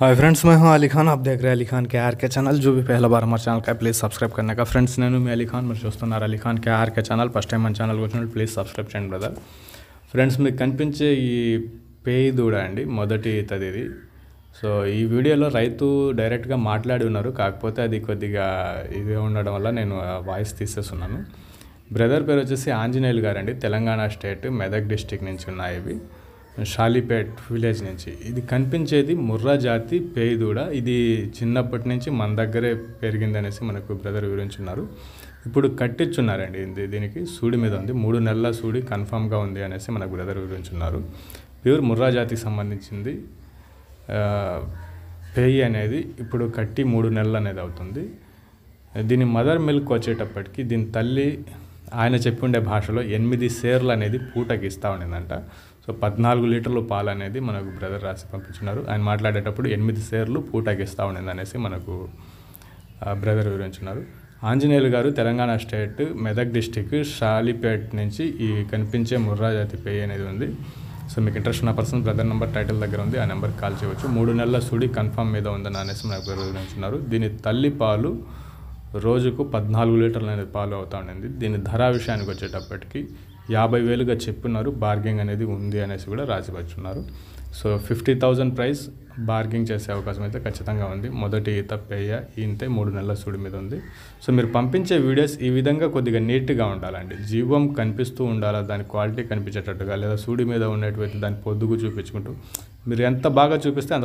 hi friends मैं हूं अली खान आप देख रहे हैं अली खान के आर के चैनल जो ఛానల్ का ప్లీజ్ సబ్స్క్రైబ్ కన్నా का ఫ్రెండ్స్ నేను మీ అలీ ఖాన్ మీరు చూస్తున్నారు అలీ ఖాన్ కే ఛానల్ ఫస్ట్ టైం మన ఛానల్ వచ్చినప్పుడు ప్లీజ్ సబ్స్క్రైబ్ చేయండి బ్రదర్ ఫ్రెండ్స్ మీకు కనిపించే ఈ పేయి దూడ అండి మొదటి తది ఇది సో ఈ వీడియోలో రైతు డైరెక్ట్గా మాట్లాడి ఉన్నారు కాకపోతే అది కొద్దిగా ఇది ఉండడం వల్ల నేను వాయిస్ తీసేస్తున్నాను బ్రదర్ పేరు వచ్చేసి ఆంజనేయులు గారండి తెలంగాణ స్టేట్ మెదక్ డిస్టిక్ నుంచి ఉన్నాయి ఇవి షాలీపేట్ విలేజ్ నుంచి ఇది కనిపించేది ముర్రా జాతి పేయిదూడ ఇది చిన్నప్పటి నుంచి మన దగ్గరే పెరిగింది అనేసి మనకు బ్రదర్ వివరించున్నారు ఇప్పుడు కట్టించున్నారండి దీనికి సూడి మీద ఉంది మూడు నెలల సూడి కన్ఫామ్గా ఉంది అనేసి మనకు బ్రదర్ వివరించున్నారు ప్యూర్ ముర్రా జాతికి సంబంధించింది పేయి అనేది ఇప్పుడు కట్టి మూడు నెలలు అనేది అవుతుంది దీని మదర్ మిల్క్ వచ్చేటప్పటికి దీని తల్లి ఆయన చెప్పుండే భాషలో ఎనిమిది సేర్లు అనేది పూటకి ఇస్తూ ఉండిందంట సో పద్నాలుగు లీటర్లు పాలు అనేది మనకు బ్రదర్ రాసి పంపించున్నారు ఆయన మాట్లాడేటప్పుడు ఎనిమిది సేర్లు పూటకి ఇస్తూ ఉండింది అనేసి మనకు బ్రదర్ వివరించున్నారు ఆంజనేయులు గారు తెలంగాణ స్టేట్ మెదక్ డిస్టిక్ షాలిపేట్ నుంచి ఈ కనిపించే ముర్రాజాతి జాతి అనేది ఉంది సో మీకు ఇంట్రెస్ట్ ఉన్న పర్సన్ బ్రదర్ నెంబర్ టైటిల్ దగ్గర ఉంది ఆ నెంబర్కి కాల్ చేయవచ్చు మూడు నెలల సుడి కన్ఫామ్ మీద ఉందని అనేసి మనకు వివరించున్నారు దీని తల్లి పాలు రోజుకు పద్నాలుగు లీటర్లు అనేది పాలు అవుతూ ఉండింది దీని ధర విషయానికి వచ్చేటప్పటికి యాభై వేలుగా చెప్పున్నారు బార్గింగ్ అనేది ఉంది అనేసి కూడా రాసిపచ్చున్నారు so fifty thousand price bargaining చేసే అవకాశం అయితే ఖచ్చితంగా ఉంది మొదటి ఈత పేయ ఈంతే మూడు నెలల సుడి మీద ఉంది సో మీరు పంపించే వీడియోస్ ఈ విధంగా కొద్దిగా నీట్గా ఉండాలండి జీవం కనిపిస్తూ ఉండాలా దాని క్వాలిటీ కనిపించేటట్టుగా లేదా సూడి మీద ఉండేటువంటి దాని పొద్దుగు చూపించుకుంటూ మీరు ఎంత బాగా చూపిస్తే అంత